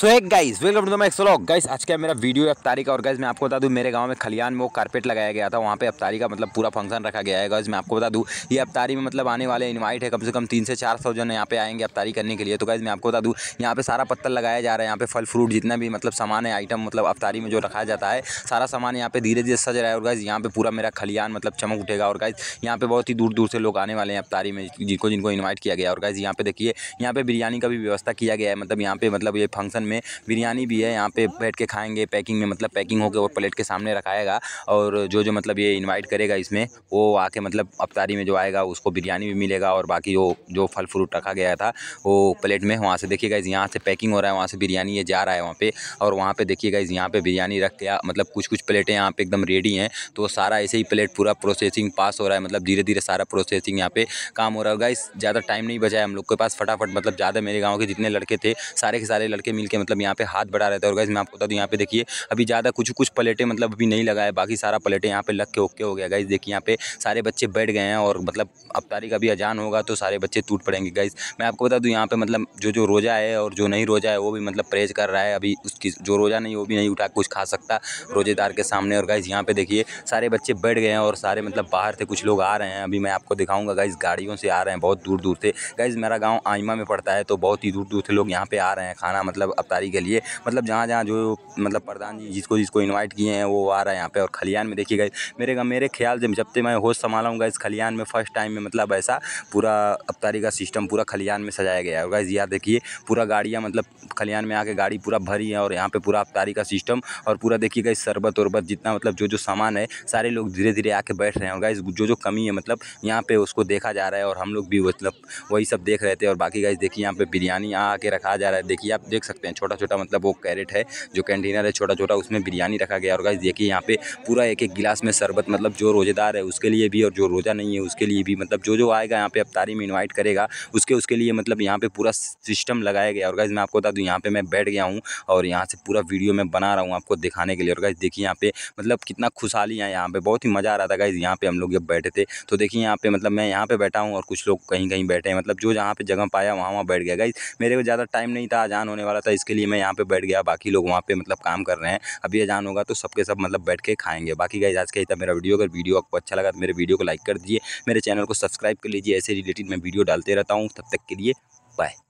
सो एक guys welcome to my एक्सोलॉग guys आज का मेरा वीडियो है अफ्तारी का और गाइस मैं आपको बता दूं मेरे गांव में खलियान में वो कारपेट लगाया गया था वहाँ पे अफ्तारी का मतलब पूरा फंक्शन रखा गया है गाइस मैं आपको बता दूं ये अफ्तारी में मतलब आने वाले इनवाइट है कम से कम तीन से चार सौ जन यहाँ पे आएंगे अफ्तारी करने के लिए तो गाइज मैं आपको बता दूँ यहाँ पे सारा पत्तल लगाया जा रहा है यहाँ पे फल फ्रूट जितना भी मतलब सामान है आइटम मतलब अफ्तारी में जो रखा जाता है सारा सामान यहाँ पे धीरे धीरे सज रहा है और गाइज यहाँ पे पूरा मेरा खलियान मतलब चमक उठेगा और गाइज यहाँ पे बहुत ही दूर दूर से लोग आने वाले हैं अफ्तारी में जिनको जिनको इन्वाइट किया गया और गाइज यहाँ पे देखिए यहाँ पे बिरयानी का भी व्यवस्था किया गया है मतलब यहाँ पे मतलब ये फंक्शन में बिरयानी भी है यहाँ पे बैठ के खाएंगे पैकिंग में मतलब पैकिंग होकर वो प्लेट के सामने रखाएगा और जो जो मतलब ये इन्वाइट करेगा इसमें वो आके मतलब अफ्तारी में जो आएगा उसको बिरयानी भी मिलेगा और बाकी जो जो फल फ्रूट रखा गया था वो प्लेट में वहाँ से देखिएगा इस यहाँ से पैकिंग हो रहा है वहाँ से बिरयानी ये जा रहा है वहाँ पर और वहाँ पर देखिएगा इस यहाँ पे बिरयानी रख के मतलब कुछ कुछ प्लेटें यहाँ पर एकदम रेडी हैं तो सारा ऐसे ही प्लेट पूरा प्रोसेसिंग पास हो रहा है मतलब धीरे धीरे सारा प्रोसेसिंग यहाँ पर काम हो रहा है इस ज़्यादा टाइम नहीं बचा है हम लोग के पास फटाफट मतलब ज़्यादा मेरे गाँव के जितने लड़के थे सारे के सारे लड़के मिल के मतलब यहाँ पे हाथ बढ़ा रहता है और गैस मैं आपको बता दूँ यहाँ पे देखिए अभी ज़्यादा कुछ कुछ प्लेटें मतलब अभी नहीं लगाए बाकी सारा प्लेटें यहाँ पे लग के ओके हो गया गाइज देखिए यहाँ पे सारे बच्चे बैठ गए हैं और मतलब अफ्तारी का भी अजान होगा तो सारे बच्चे टूट पड़ेंगे गाइज मैं आपको बता दूँ यहाँ पे मतलब जो जो रोज़ा है और जो नहीं रोज़ा है वो भी मतलब परहेज कर रहा है अभी उसकी जो रोज़ा नहीं वो भी नहीं उठा कुछ खा सकता रोज़ेदार के सामने और गाइज यहाँ पे देखिए सारे बच्चे बैठ गए हैं और सारे मतलब बाहर से कुछ लोग आ रहे हैं अभी मैं आपको दिखाऊंगा गैस गाड़ियों से आ रहे हैं बहुत दूर दूर से गैस मेरा गाँव आइमा में पड़ता है तो बहुत ही दूर दूर से लोग यहाँ पे आ रहे हैं खाना मतलब गिरफ्तारी के लिए मतलब जहाँ जहाँ जो मतलब प्रधान जी जिसको जिसको इन्वाइट किए हैं वो आ रहा है यहाँ पे और खलियान में देखिए गए मेरे मेरे ख्याल से जब से मैं होश संभाला इस खलियान में फर्स्ट टाइम में मतलब ऐसा पूरा अफ्तारी का सिस्टम पूरा खलियान में सजाया गया होगा यहाँ देखिए पूरा गाड़ियाँ मतलब खलियान में आके गाड़ी पूरा भरी है और यहाँ पे पूरा अफ्तारी का सिस्टम और पूरा देखिए गई शरबत वरबत जितना मतलब जो जो सामान है सारे लोग धीरे धीरे आके बैठ रहे हैं इस जो जो कमी है मतलब यहाँ पे उसको देखा जा रहा है और हम लोग भी मतलब वही सब देख रहे थे और बाकी गाइज देखिए यहाँ पे बिरयानी आके रखा जा रहा है देखिए आप देख सकते हैं छोटा छोटा मतलब वो कैरेट है जो कंटेनर है छोटा छोटा उसमें बिरयानी रखा गया और गाइज देखिए यहाँ पे पूरा एक एक गिलास में शरबत मतलब जो रोजेदार है उसके लिए भी और जो रोज़ा नहीं है उसके लिए भी मतलब जो जो आएगा यहाँ पे अफ्तारी में इन्वाइट करेगा उसके उसके लिए मतलब यहाँ पे पूरा सिस्टम लगाया गया और गाइज मैं आपको बता दूँ यहाँ पे मैं बैठ गया हूँ और यहाँ से पूरा वीडियो मैं बना रहा हूँ आपको दिखाने के लिए और गाइज देखिए यहाँ पे मतलब कितना खुशहाली है यहाँ पे बहुत ही मज़ा आ रहा था गाइज यहाँ पे हम लोग जब बैठे थे तो देखिए यहाँ पे मतलब मैं यहाँ पे बैठा हूँ और कुछ लोग कहीं कहीं बैठे हैं मतलब जो जहाँ पे जगह पाया वहाँ वहाँ बैठ गया गाइज मेरे को ज़्यादा टाइम नहीं था आजान होने वाला था इसके लिए मैं यहाँ पे बैठ गया बाकी लोग वहाँ पे मतलब काम कर रहे हैं अभी अजान होगा तो सबके सब मतलब बैठ के खाएंगे बाकी गाइज आज का मेरा वीडियो अगर वीडियो आपको अच्छा लगा तो मेरे वीडियो को लाइक कर दीजिए मेरे चैनल को सब्सक्राइब कर लीजिए ऐसे रिलेटेड मैं वीडियो डालते रहता हूँ तब तक के लिए बाय